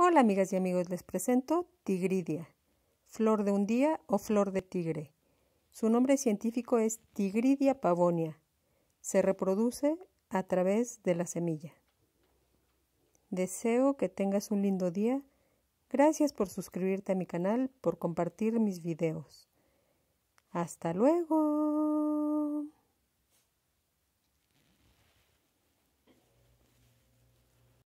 Hola amigas y amigos, les presento Tigridia, flor de un día o flor de tigre. Su nombre científico es Tigridia pavonia. Se reproduce a través de la semilla. Deseo que tengas un lindo día. Gracias por suscribirte a mi canal, por compartir mis videos. Hasta luego.